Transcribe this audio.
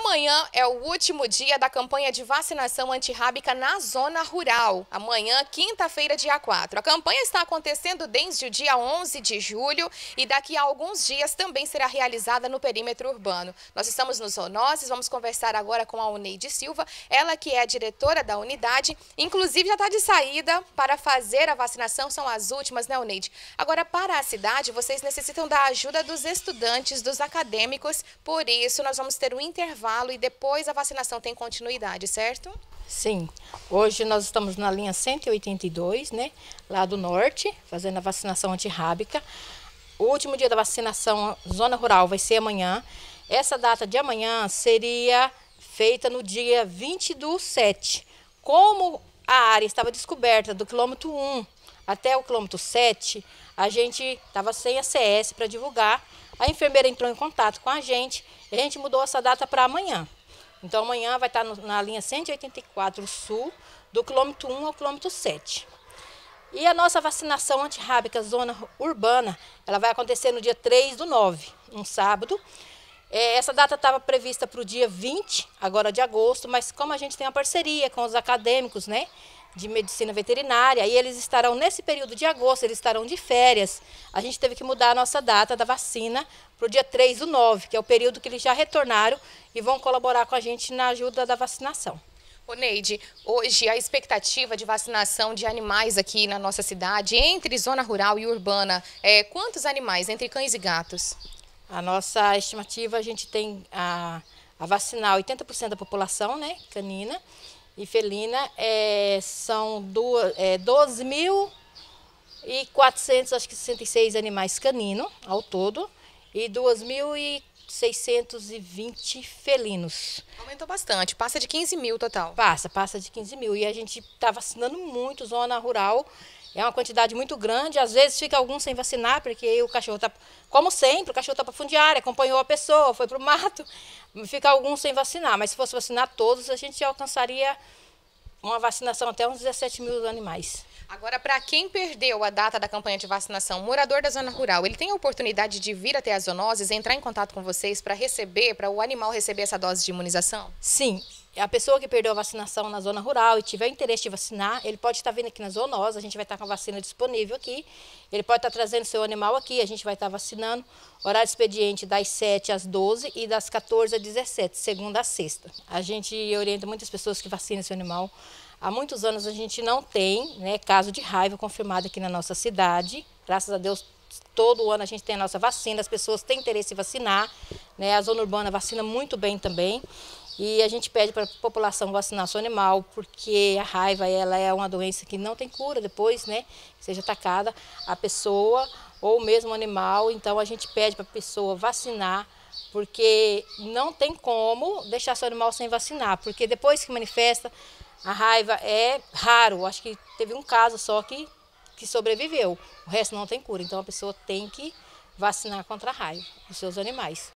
Amanhã é o último dia da campanha de vacinação antirrábica na zona rural. Amanhã, quinta-feira, dia 4. A campanha está acontecendo desde o dia 11 de julho e daqui a alguns dias também será realizada no perímetro urbano. Nós estamos nos Zonoses, vamos conversar agora com a Uneide Silva, ela que é a diretora da unidade, inclusive já está de saída para fazer a vacinação, são as últimas, né, Uneide? Agora, para a cidade, vocês necessitam da ajuda dos estudantes, dos acadêmicos, por isso nós vamos ter um intervalo intervalo e depois a vacinação tem continuidade, certo? Sim. Hoje nós estamos na linha 182, né? Lá do norte, fazendo a vacinação antirrábica. O último dia da vacinação zona rural vai ser amanhã. Essa data de amanhã seria feita no dia 20 do 7. Como a área estava descoberta do quilômetro 1 até o quilômetro 7, a gente estava sem a CS para divulgar a enfermeira entrou em contato com a gente e a gente mudou essa data para amanhã. Então amanhã vai estar tá na linha 184 Sul, do quilômetro 1 ao quilômetro 7. E a nossa vacinação antirrábica zona urbana, ela vai acontecer no dia 3 do 9, um sábado, é, essa data estava prevista para o dia 20, agora de agosto, mas como a gente tem uma parceria com os acadêmicos, né? De medicina veterinária, e eles estarão nesse período de agosto, eles estarão de férias. A gente teve que mudar a nossa data da vacina para o dia 3 do 9, que é o período que eles já retornaram e vão colaborar com a gente na ajuda da vacinação. Ô Neide, hoje a expectativa de vacinação de animais aqui na nossa cidade, entre zona rural e urbana, é, quantos animais, entre cães e gatos? A nossa estimativa, a gente tem a, a vacinar 80% da população né, canina e felina, é, são duas, é, 12 mil e 466 animais canino ao todo e 2.620 felinos. Aumentou bastante, passa de 15 mil total. Passa, passa de 15 mil. E a gente está vacinando muito zona rural é uma quantidade muito grande, às vezes fica algum sem vacinar, porque o cachorro está, como sempre, o cachorro está para fundiária, acompanhou a pessoa, foi para o mato, fica algum sem vacinar. Mas se fosse vacinar todos, a gente alcançaria uma vacinação até uns 17 mil animais. Agora, para quem perdeu a data da campanha de vacinação, morador da zona rural, ele tem a oportunidade de vir até as zoonoses, entrar em contato com vocês para receber, para o animal receber essa dose de imunização? Sim. A pessoa que perdeu a vacinação na zona rural e tiver interesse de vacinar, ele pode estar tá vindo aqui na zoonose, a gente vai estar tá com a vacina disponível aqui. Ele pode estar tá trazendo seu animal aqui, a gente vai estar vacinando. Horário expediente das 7 às 12 e das 14 às 17, segunda a sexta. A gente orienta muitas pessoas que vacinem seu animal Há muitos anos a gente não tem né, caso de raiva confirmado aqui na nossa cidade. Graças a Deus, todo ano a gente tem a nossa vacina, as pessoas têm interesse em vacinar. Né? A zona urbana vacina muito bem também. E a gente pede para a população vacinar seu animal, porque a raiva ela é uma doença que não tem cura depois, né? seja atacada a pessoa ou mesmo o animal. Então a gente pede para a pessoa vacinar porque não tem como deixar seu animal sem vacinar, porque depois que manifesta, a raiva é raro, acho que teve um caso só que, que sobreviveu, o resto não tem cura, então a pessoa tem que vacinar contra a raiva os seus animais.